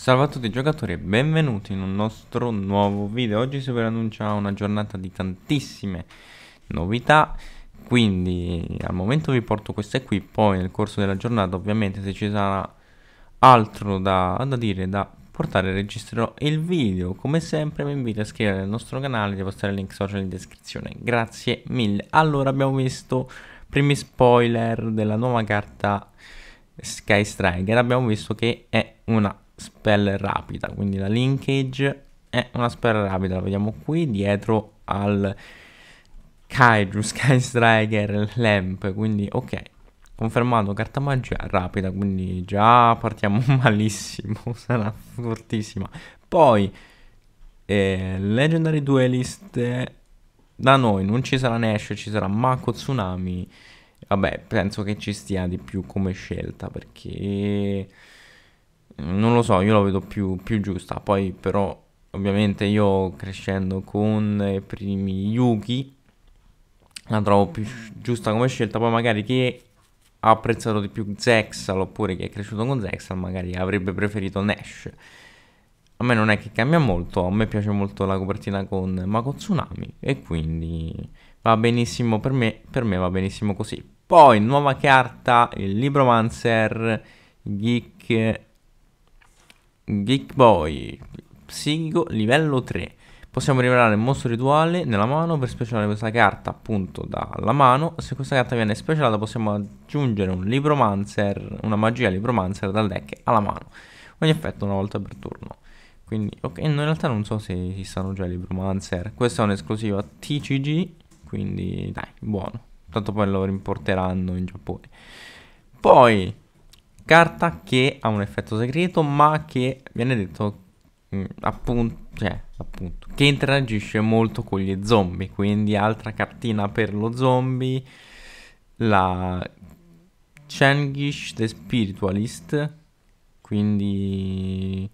Salve a tutti giocatori e benvenuti in un nostro nuovo video Oggi si preannuncia una giornata di tantissime novità Quindi al momento vi porto queste qui Poi nel corso della giornata ovviamente se ci sarà altro da, da dire, da portare registrerò il video Come sempre vi invito a iscrivervi al nostro canale Devo stare il link social in descrizione Grazie mille Allora abbiamo visto primi spoiler della nuova carta Sky Striker Abbiamo visto che è una spell rapida, quindi la linkage è una spell rapida, la vediamo qui dietro al Kaiju, Sky Striker, Lamp, quindi ok, confermato carta magia rapida, quindi già partiamo malissimo, sarà fortissima. Poi eh, Legendary Duelist da noi non ci sarà Nash, ci sarà Mako Tsunami. Vabbè, penso che ci stia di più come scelta perché non lo so, io la vedo più, più giusta. Poi però ovviamente io crescendo con i primi Yuki la trovo più giusta come scelta, poi magari chi ha apprezzato di più Zexal oppure chi è cresciuto con Zexal magari avrebbe preferito Nash. A me non è che cambia molto, a me piace molto la copertina con Mako Tsunami e quindi va benissimo per me, per me va benissimo così. Poi nuova carta, il Libromancer, Geek Geek Boy, Psico, livello 3. Possiamo rivelare un mostro rituale nella mano per specialare questa carta appunto dalla mano. Se questa carta viene specialata possiamo aggiungere un Libromancer, una magia Libromancer dal deck alla mano. Ogni effetto una volta per turno. Quindi, ok, in realtà non so se esistano già Libromancer. Questa è un'esclusiva TCG, quindi dai, buono. Tanto poi lo rimporteranno in Giappone. Poi, carta che ha un effetto segreto, ma che viene detto mh, mm, appunto, cioè, appunto, che interagisce molto con gli zombie, quindi altra cartina per lo zombie, la Changish the Spiritualist, quindi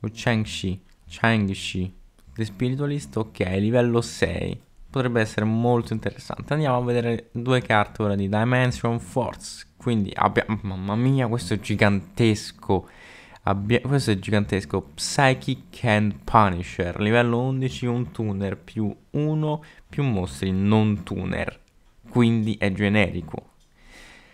o Changshi, Changshi the Spiritualist, ok, livello 6. Potrebbe essere molto interessante. Andiamo a vedere due carte ora di Dimension Force quindi abbiamo... Mamma mia, questo è gigantesco. Abbia, questo è gigantesco. Psychic Hand Punisher. Livello 11, un tuner più 1 più mostri non tuner. Quindi è generico.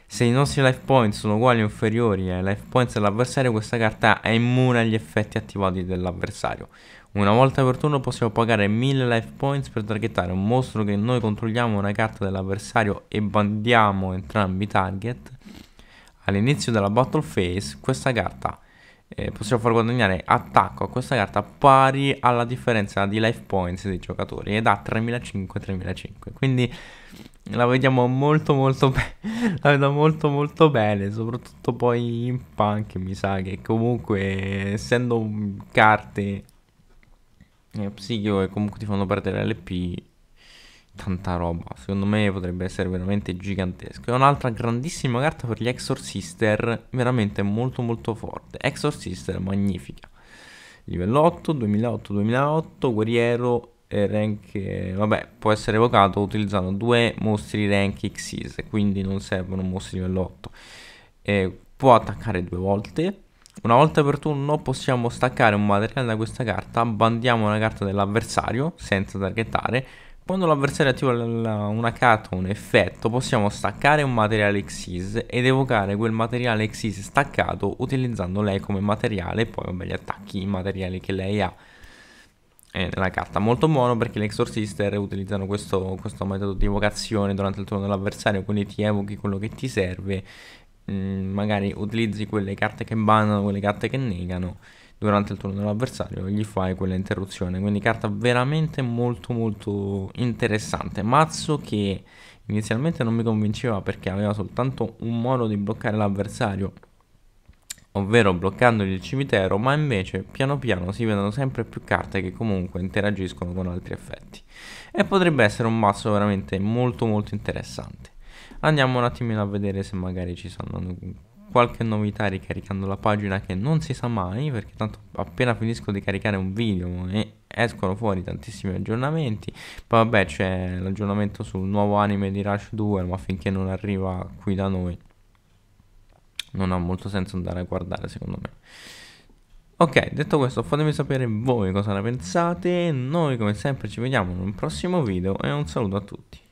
Se i nostri life points sono uguali o inferiori ai life points dell'avversario, questa carta è immune agli effetti attivati dell'avversario. Una volta per turno possiamo pagare 1000 life points per targettare un mostro che noi controlliamo una carta dell'avversario e bandiamo entrambi i target all'inizio della battle phase questa carta eh, possiamo far guadagnare attacco a questa carta pari alla differenza di life points dei giocatori ed ha 3500-3500 quindi la vediamo molto molto bene la vedo molto molto bene soprattutto poi in punk mi sa che comunque essendo carte eh, psichico che comunque ti fanno perdere l'LP tanta roba. Secondo me potrebbe essere veramente gigantesco. È un'altra grandissima carta per gli Exorcister, veramente molto molto forte. Exorcister magnifica. Livello 8, 2008, 2008, guerriero e rank vabbè, può essere evocato utilizzando due mostri rank Xyz, quindi non servono mostri livello 8. E può attaccare due volte. Una volta per turno possiamo staccare un materiale da questa carta, bandiamo una carta dell'avversario senza targettare quando l'avversario attiva una carta o un effetto, possiamo staccare un materiale Xyz ed evocare quel materiale Xyz staccato utilizzando lei come materiale e poi vabbè, gli attacchi materiali che lei ha eh, nella carta. Molto buono perché le Exorcister utilizzano questo, questo, metodo di evocazione durante il turno dell'avversario, quindi ti evochi quello che ti serve, mm, magari utilizzi quelle carte che bannano, quelle carte che negano durante il turno dell'avversario gli fai quella interruzione. Quindi carta veramente molto molto interessante. Mazzo che inizialmente non mi convinceva perché aveva soltanto un modo di bloccare l'avversario, ovvero bloccandogli il cimitero, ma invece piano piano si vedono sempre più carte che comunque interagiscono con altri effetti. E potrebbe essere un mazzo veramente molto molto interessante. Andiamo un attimino a vedere se magari ci sono qualche novità ricaricando la pagina che non si sa mai perché tanto appena finisco di caricare un video e escono fuori tantissimi aggiornamenti poi vabbè c'è l'aggiornamento sul nuovo anime di Rush 2 ma finché non arriva qui da noi non ha molto senso andare a guardare secondo me ok detto questo fatemi sapere voi cosa ne pensate noi come sempre ci vediamo in un prossimo video e un saluto a tutti